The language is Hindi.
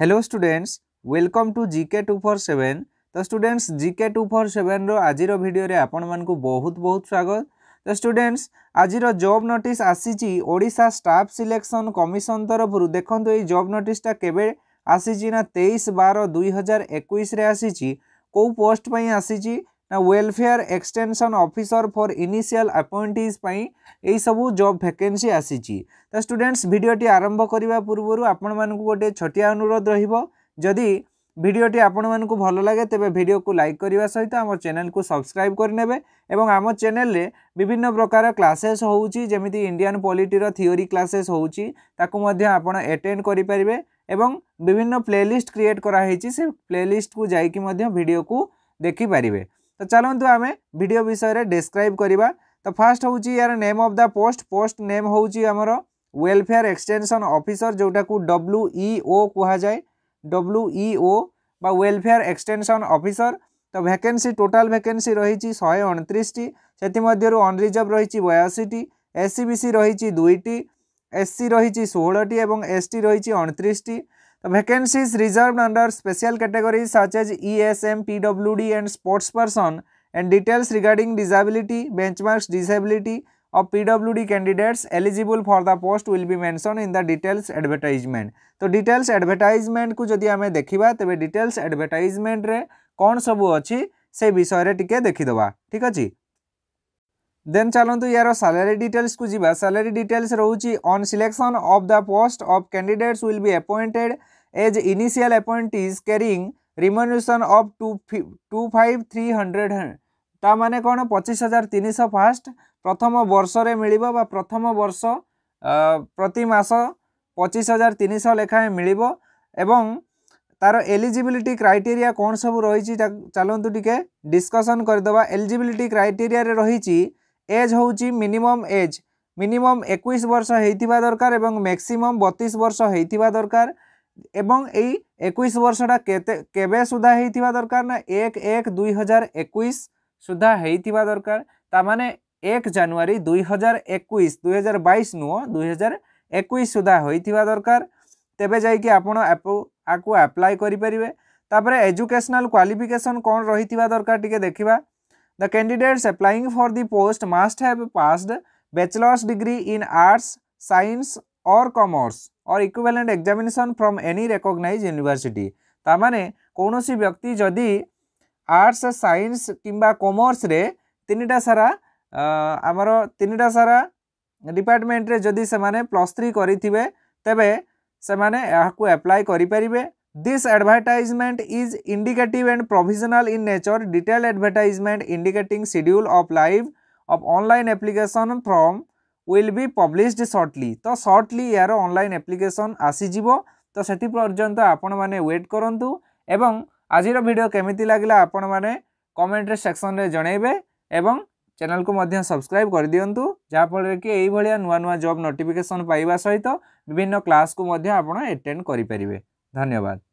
Hello students welcome to GK two four seven ତ ସ୍ଟୁଡେଣ୍ଟସ୍ ଜିକେ ଟୁ ଫୋର୍ ସେଭେନ୍ର ଆଜିର ଭିଡ଼ିଓରେ ଆପଣମାନଙ୍କୁ ବହୁତ ବହୁତ ସ୍ୱାଗତ ତ ସ୍ଟୁଡେଣ୍ଟସ୍ ଆଜିର ଜବ୍ ନୋଟିସ୍ ଆସିଛି ଓଡ଼ିଶା ଷ୍ଟାଫ୍ ସିଲେକ୍ସନ୍ କମିଶନ୍ ତରଫରୁ ଦେଖନ୍ତୁ ଏଇ ଜବ୍ ନୋଟିସ୍ଟା କେବେ ଆସିଛି ନା ତେଇଶ ବାର ଦୁଇ ହଜାର ଏକୋଇଶରେ ଆସିଛି କେଉଁ ପୋଷ୍ଟ ପାଇଁ ଆସିଛି ना welfare extension officer for initial appointees ପାଇଁ ଏହିସବୁ ଜବ୍ ଭ୍ୟାକେନ୍ସି ଆସିଛି ତ ଷ୍ଟୁଡେଣ୍ଟସ୍ ଭିଡ଼ିଓଟି ଆରମ୍ଭ କରିବା ପୂର୍ବରୁ ଆପଣମାନଙ୍କୁ ଗୋଟିଏ ଛୋଟିଆ ଅନୁରୋଧ ରହିବ ଯଦି ଭିଡ଼ିଓଟି ଆପଣମାନଙ୍କୁ ଭଲ ଲାଗେ ତେବେ ଭିଡ଼ିଓକୁ ଲାଇକ୍ କରିବା ସହିତ ଆମ ଚ୍ୟାନେଲକୁ ସବସ୍କ୍ରାଇବ୍ କରିନେବେ ଏବଂ ଆମ ଚ୍ୟାନେଲରେ ବିଭିନ୍ନ ପ୍ରକାର କ୍ଲାସେସ୍ ହେଉଛି ଯେମିତି ଇଣ୍ଡିଆନ୍ ପଲିଟିର ଥିଓରି କ୍ଲାସେସ୍ ହେଉଛି ତାକୁ ମଧ୍ୟ ଆପଣ ଆଟେଣ୍ଡ କରିପାରିବେ ଏବଂ ବିଭିନ୍ନ ପ୍ଲେଲିଷ୍ଟ କ୍ରିଏଟ୍ କରାହେଇଛି ସେ ପ୍ଲେଲିଷ୍ଟକୁ ଯାଇକି ମଧ୍ୟ ଭିଡ଼ିଓକୁ ଦେଖିପାରିବେ तो चलतु आम भिड विषय में डिस्क्राइब करवा तो फास्ट हूँ यार name of the post post name हूँ वेलफेयर एक्सटेनसन अफिसर जोटा को डब्ल्यूओ कहुए डब्ल्यूओ वेलफेयर एक्सटेनसन अफिसर तो भैके टोटाल भैके रही शहे अणतीसटी से अनरिजर्व रही बयासी S C B C e रही दुईट एस सी रही षोहटी एस टी रही अणतीसटी तो vacancies reserve under special category such as E S M P W D and sports person and details regarding disability benchmarks disability और P W D candidates eligible for the post will be mention in the details advertisement तो डिटेल्स एडभर्टाइजमेंट को जदि आम देखा तेज डिटेल्स एडभर्टाइजमेंट रे कौन सब अच्छी से विषय टी देखीद ठीक अच्छी देन चलतु यार सालारी डिटेल्स को जी सालारी डिटेल्स रोचे on selection of the post of candidates will be appointed as initial appointees carrying remuneration of two two five three hundred ता मैंने कौन पचिश हजार तीन शह फास्ट प्रथम वर्षरे मिल प्रथम वर्ष प्रतिमास पचिश हजार तीन शह लेखाएं मिल एवं তার এলিজিবিলিটি ক্রাইটেরিয়া কোণ সব রয়েছে চলতু টিকে ডিসকসন করেদেবা এলিজিবিলিটি ক্রাইটেরিয়ারে রয়েছে এজ হচ্ছে মিনিমম এজ মিনিমম একুশ বর্ষ হয়েথিবা দরকার এবং ম্যাক্সিমম বতিশ বর্ষ হয়েথিবা দরকার এবং এই একুশ বর্ষটা কেতে কেবে সুদ্ধা হয়েথিবা দরকার না এক এক দুই হাজার একুশ সুদ্ধা হয়েথিবা দরকার তার মানে এক জানুয়ারি দুই হাজার একুশ দুই হাজার বাইশ নুহ দুই হাজার একুশ সুদ্ধা হয়েথিবা দরকার তেবে যাইকি আপন আকু আপ্লাই করিপারিবে তাপরে এজুকেশনাল কোয়ালিফিকেসন কোণ রহিথিবা দরকার টিকে দেখিবা The candidates applying for the post must have passed bachelor's degree in arts, science or commerce or equivalent examination from any recognized university. तामाने कौन सी व्यक्ति जदि आर्ट्स साइंस किंबा कॉमर्स रे तीनटा सारा आमर तीनटा सारा डिपार्टमेंट रे जदि से प्लस थ्री करें तेबे से एप्लाय करें This advertisement is indicative and provisional in nature. Detailed advertisement indicating schedule of live of online application from will be published shortly. तो shortly यार online application आसीजिवो तो सेठी पर्यंत आपण माने wait करंतु एवं आजिर वीडियो केमिति लागिला आपण माने कमेंट रे सेक्शन रे जणेबे एवं चैनल को मध्य सब्सक्राइब कर दिंतु जहाँफल कि यही नुआ नुआ जॉब नोटिफिकेशन पाइबा सहित विभिन्न क्लास को मध्य आपण एटेंड करेंगे धन्यवाद